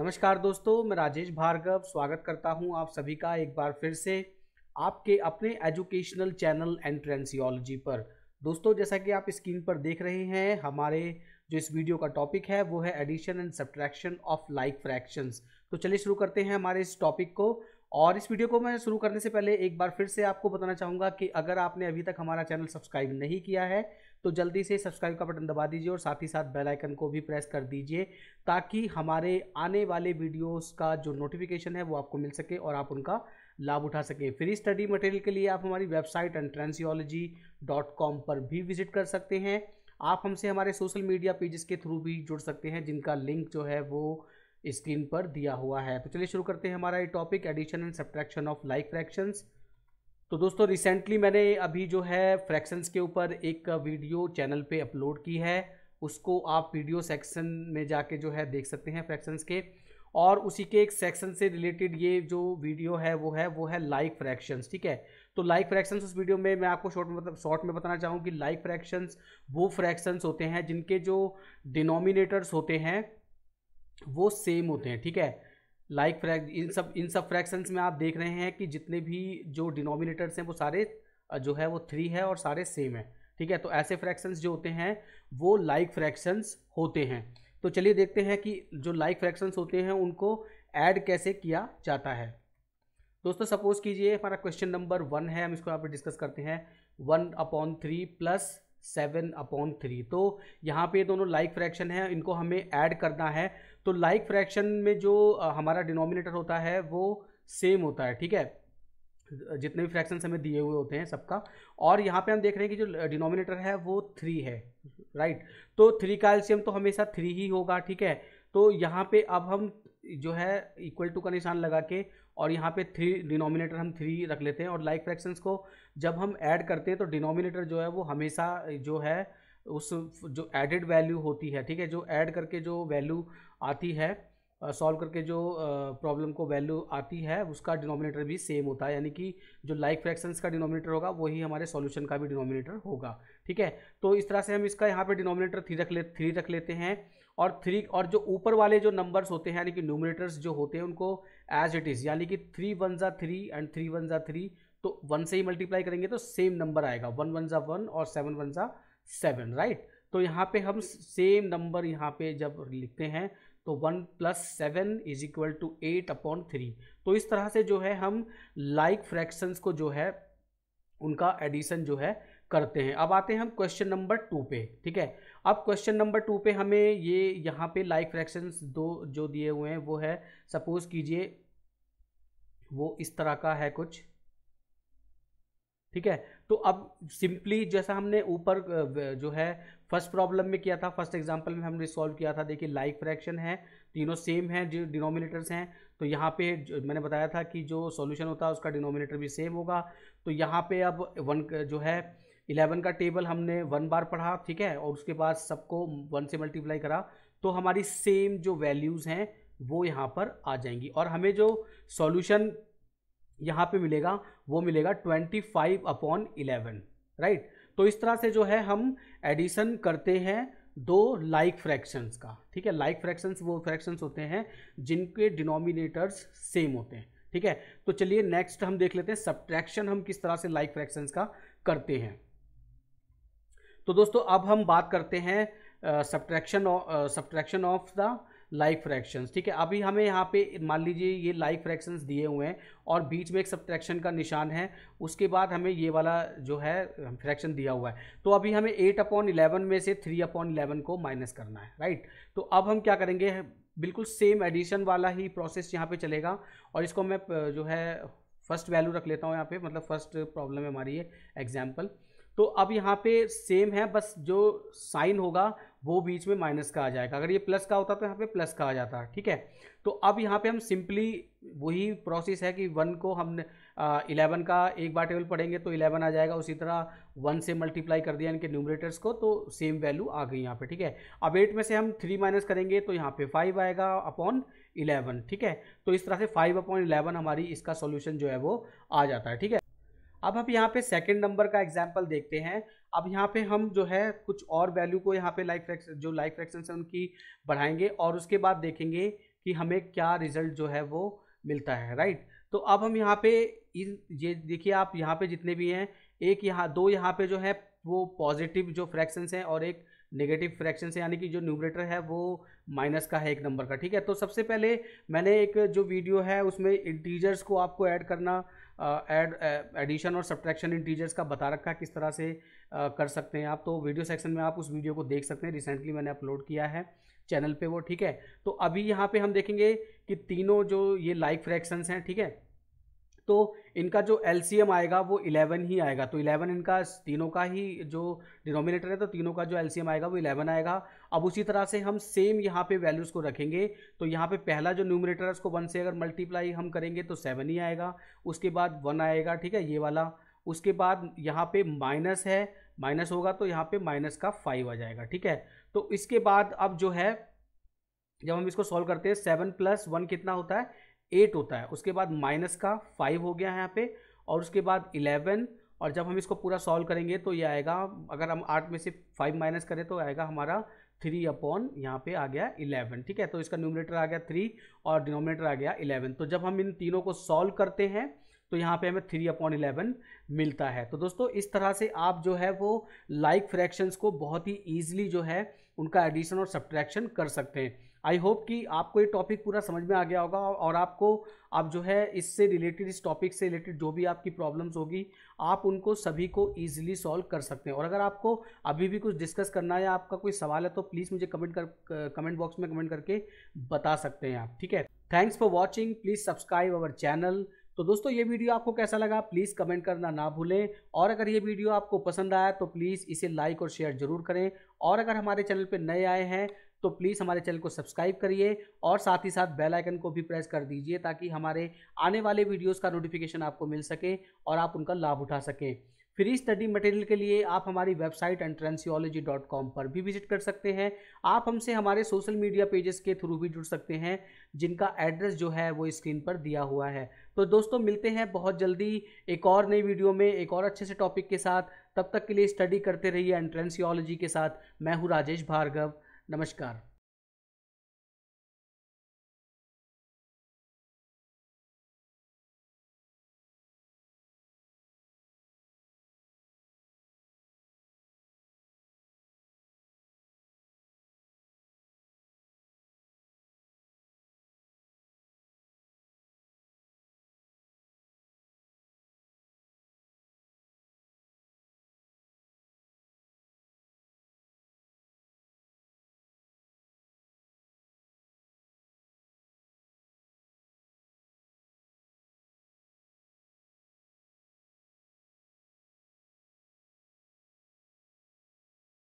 नमस्कार दोस्तों मैं राजेश भार्गव स्वागत करता हूं आप सभी का एक बार फिर से आपके अपने एजुकेशनल चैनल एंट्रेंसियोलॉजी पर दोस्तों जैसा कि आप स्क्रीन पर देख रहे हैं हमारे जो इस वीडियो का टॉपिक है वो है addition and subtraction of like fractions तो चलिए शुरू करते हैं हमारे इस टॉपिक को और इस वीडियो को मैं शुरू करने से पहले एक बार फिर से आपको बताना चाहूँगा कि अगर आपने अभी तक हमारा चैनल सब्सक्राइब नहीं किया है तो जल्दी से सब्सक्राइब का बटन दबा दीजिए और साथ ही साथ बेल आइकन को भी प्रेस कर दीजिए ताकि हमारे आने वाले वीडियोस का जो नोटिफिकेशन है वो आपको मिल सके और आप उनका लाभ उठा सकें फ्री स्टडी मटेरियल के लिए आप हमारी वेबसाइट एंट्रेंसियोलॉजी डॉट कॉम पर भी विजिट कर सकते हैं आप हमसे हमारे सोशल मीडिया पेजेस के थ्रू भी जुड़ सकते हैं जिनका लिंक जो है वो स्क्रीन पर दिया हुआ है तो चलिए शुरू करते हैं हमारा ये topic addition and subtraction of like fractions तो दोस्तों रिसेंटली मैंने अभी जो है फ्रैक्शंस के ऊपर एक वीडियो चैनल पे अपलोड की है उसको आप वीडियो सेक्शन में जाके जो है देख सकते हैं फ्रैक्शंस के और उसी के एक सेक्शन से रिलेटेड ये जो वीडियो है वो है वो है लाइक फ्रैक्शंस ठीक है तो लाइक फ्रैक्शंस उस वीडियो में मैं आपको शॉर्ट मतलब शॉर्ट में बताना चाहूँ कि लाइक फ्रैक्शंस वो फ्रैक्शंस होते हैं जिनके जो डिनोमिनेटर्स होते हैं वो सेम होते हैं ठीक है लाइक फ्रैक इन सब इन सब फ्रैक्शंस में आप देख रहे हैं कि जितने भी जो डिनोमिनेटर्स हैं वो सारे जो है वो थ्री है और सारे सेम है ठीक है तो ऐसे फ्रैक्शंस जो होते हैं वो लाइक like फ्रैक्शंस होते हैं तो चलिए देखते हैं कि जो लाइक like फ्रैक्शंस होते हैं उनको ऐड कैसे किया जाता है दोस्तों सपोज़ कीजिए हमारा क्वेश्चन नंबर वन है हम इसको यहाँ पर डिस्कस करते हैं one upon three plus seven upon three तो यहाँ पे दोनों लाइक फ्रैक्शन है इनको हमें ऐड करना है तो लाइक like फ्रैक्शन में जो हमारा डिनोमिनेटर होता है वो सेम होता है ठीक है जितने भी फ्रैक्शन हमें दिए हुए होते हैं सबका और यहाँ पे हम देख रहे हैं कि जो डिनोमिनेटर है वो थ्री है राइट तो थ्री का एल्शियम तो हमेशा थ्री ही होगा ठीक है तो यहाँ पे अब हम जो है इक्वल टू का निशान लगा के और यहाँ पे थ्री डिनोमिनेटर हम थ्री रख लेते हैं और लाइक like फ्रैक्शंस को जब हम ऐड करते हैं तो डिनोमिनेटर जो है वो हमेशा जो है उस जो एडेड वैल्यू होती है ठीक है जो ऐड करके जो वैल्यू आती है सॉल्व करके जो प्रॉब्लम को वैल्यू आती है उसका डिनोमिनेटर भी सेम होता है यानी कि जो लाइक like फ्रैक्शंस का डिनोमिनेटर होगा वही हमारे सॉल्यूशन का भी डिनोमिनेटर होगा ठीक है तो इस तरह से हम इसका यहाँ पे डिनोमिनेटर थ्री रख ले थ्री रख लेते हैं और थ्री और जो ऊपर वाले जो नंबर्स होते हैं यानी कि न्यूमिनेटर्स जो होते हैं उनको एज इट इज़ यानी कि थ्री वन ज़ा थ्री एंड थ्री वन ज़ा थ्री तो वन से ही मल्टीप्लाई करेंगे तो सेम नंबर आएगा वन वन ज़ा वन और सेवन वन ज़ा सेवन राइट तो यहाँ पे हम सेम नंबर यहाँ पे जब लिखते हैं तो one plus seven is equal to eight upon three तो इस तरह से जो है हम लाइक like फ्रैक्शंस को जो है उनका एडिशन जो है करते हैं अब आते हैं हम क्वेश्चन नंबर टू पे ठीक है अब क्वेश्चन नंबर टू पे हमें ये यहाँ पे लाइक फ्रैक्शंस दो जो दिए हुए हैं वो है सपोज़ कीजिए वो इस तरह का है कुछ ठीक है तो अब सिंपली जैसा हमने ऊपर जो है फर्स्ट प्रॉब्लम में किया था फर्स्ट एग्जांपल में हमने सॉल्व किया था देखिए लाइक फ्रैक्शन है तीनों सेम है जो डिनोमिनेटर्स हैं तो यहाँ पे मैंने बताया था कि जो सॉल्यूशन होता है उसका डिनोमिनेटर भी सेम होगा तो यहाँ पे अब वन जो है इलेवन का टेबल हमने वन बार पढ़ा ठीक है और उसके बाद सबको वन से मल्टीप्लाई करा तो हमारी सेम जो वैल्यूज़ हैं वो यहाँ पर आ जाएंगी और हमें जो सॉल्यूशन यहाँ पे मिलेगा वो मिलेगा twenty five upon eleven right तो इस तरह से जो है हम एडिशन करते हैं दो लाइक फ्रैक्शंस का ठीक है लाइक फ्रैक्शंस वो फ्रैक्शंस होते हैं जिनके डिनोमिनेटर्स सेम होते हैं ठीक है तो चलिए नेक्स्ट हम देख लेते हैं सब्ट्रैक्शन हम किस तरह से लाइक like फ्रैक्शंस का करते हैं तो दोस्तों अब हम बात करते हैं subtraction subtraction of the like fractions ठीक है अभी हमें यहाँ पे मान लीजिए ये लाइक फ्रैक्शंस दिए हुए हैं और बीच में एक सब्ट्रैक्शन का निशान है उसके बाद हमें ये वाला जो है फ्रैक्शन दिया हुआ है तो अभी हमें एट अपॉन इलेवन में से थ्री अपॉन इलेवन को माइनस करना है राइट तो अब हम क्या करेंगे बिल्कुल सेम एडिशन वाला ही प्रोसेस यहाँ पर चलेगा और इसको मैं जो है फर्स्ट वैल्यू रख लेता हूँ यहाँ पे मतलब फर्स्ट प्रॉब्लम हमारी है एग्जाम्पल तो अब यहाँ पे सेम है बस जो साइन होगा वो बीच में माइनस का आ जाएगा अगर ये प्लस का होता तो यहाँ पे प्लस का आ जाता ठीक है तो अब यहाँ पे हम सिंपली वही प्रोसेस है कि वन को हम इलेवन का एक बार टेबल पढ़ेंगे तो इलेवन आ जाएगा उसी तरह वन से मल्टीप्लाई कर दिया इनके न्यूमरेटर्स को तो सेम वैल्यू आ गई यहाँ पे ठीक है अब एट में से हम थ्री माइनस करेंगे तो यहाँ पे फाइव आएगा अपॉन इलेवन ठीक है तो इस तरह से फाइव अपॉन इलेवन हमारी इसका सोल्यूशन जो है वो आ जाता है ठीक है अब आप यहाँ पे सेकंड नंबर का एग्जाम्पल देखते हैं अब यहाँ पे हम जो है कुछ और वैल्यू को यहाँ पे लाइफ फ्रैक्शन जो लाइफ फ्रैक्शन है उनकी बढ़ाएंगे और उसके बाद देखेंगे कि हमें क्या रिजल्ट जो है वो मिलता है राइट तो अब हम यहाँ पे इन ये देखिए आप यहाँ पे जितने भी हैं एक यहाँ दो यहाँ पे जो है वो पॉजिटिव जो फ्रैक्शंस हैं और एक नेगेटिव फ्रैक्शन से यानी कि जो न्यूमरेटर है वो माइनस का है एक नंबर का ठीक है तो सबसे पहले मैंने एक जो वीडियो है उसमें इंटीजर्स को आपको ऐड करना एड एडिशन uh, और सब्ट्रैक्शन इंटीजर्स का बता रखा है किस तरह से uh, कर सकते हैं आप तो वीडियो सेक्शन में आप उस वीडियो को देख सकते हैं रिसेंटली मैंने अपलोड किया है चैनल पे वो ठीक है तो अभी यहाँ पे हम देखेंगे कि तीनों जो ये लाइक फ्रैक्शंस हैं ठीक है तो इनका जो एल आएगा वो इलेवन ही आएगा तो इलेवन इनका तीनों का ही जो डिनोमिनेटर है तो तीनों का जो एल आएगा वो इलेवन आएगा अब उसी तरह से हम सेम यहाँ पे वैल्यूज़ को रखेंगे तो यहाँ पे पहला जो न्यूमिनेटर है उसको वन से अगर मल्टीप्लाई हम करेंगे तो सेवन ही आएगा उसके बाद वन आएगा ठीक है ये वाला उसके बाद यहाँ पे माइनस है माइनस होगा तो यहाँ पे माइनस का फाइव आ जाएगा ठीक है तो इसके बाद अब जो है जब हम इसको सॉल्व करते हैं सेवन प्लस वन कितना होता है एट होता है उसके बाद माइनस का फाइव हो गया है यहाँ पे और उसके बाद इलेवन और जब हम इसको पूरा सॉल्व करेंगे तो ये आएगा अगर हम आठ में से फाइव माइनस करें तो आएगा हमारा थ्री अपॉन यहाँ पे आ गया इलेवन ठीक है तो इसका न्यूमिनेटर आ गया थ्री और डिनोमिनेटर आ गया इलेवन तो जब हम इन तीनों को सॉल्व करते हैं तो यहाँ पे हमें थ्री अपॉन इलेवन मिलता है तो दोस्तों इस तरह से आप जो है वो लाइक फ्रैक्शंस को बहुत ही ईजिली जो है उनका एडिशन और सब्ट्रैक्शन कर सकते हैं आई होप कि आपको ये टॉपिक पूरा समझ में आ गया होगा और आपको आप जो है इससे रिलेटेड इस टॉपिक से रिलेटेड जो भी आपकी प्रॉब्लम्स होगी आप उनको सभी को ईजिली सॉल्व कर सकते हैं और अगर आपको अभी भी कुछ डिस्कस करना है या आपका कोई सवाल है तो प्लीज़ मुझे कमेंट कर कमेंट बॉक्स में कमेंट करके बता सकते हैं आप ठीक है thanks for watching please subscribe our channel तो दोस्तों ये वीडियो आपको कैसा लगा प्लीज़ कमेंट करना ना भूलें और अगर ये वीडियो आपको पसंद आया तो प्लीज़ इसे लाइक और शेयर जरूर करें और अगर हमारे चैनल पर नए आए हैं तो प्लीज़ हमारे चैनल को सब्सक्राइब करिए और साथ ही साथ बेल आइकन को भी प्रेस कर दीजिए ताकि हमारे आने वाले वीडियोस का नोटिफिकेशन आपको मिल सके और आप उनका लाभ उठा सकें फ्री स्टडी मटेरियल के लिए आप हमारी वेबसाइट एंट्रेंसियोलॉजी डॉट कॉम पर भी विजिट कर सकते हैं आप हमसे हमारे सोशल मीडिया पेजेस के थ्रू भी जुड़ सकते हैं जिनका एड्रेस जो है वो स्क्रीन पर दिया हुआ है तो दोस्तों मिलते हैं बहुत जल्दी एक और नई वीडियो में एक और अच्छे से टॉपिक के साथ तब तक के लिए स्टडी करते रहिए एंट्रेंसियोलॉजी के साथ मैं हूँ राजेश भार्गव नमस्कार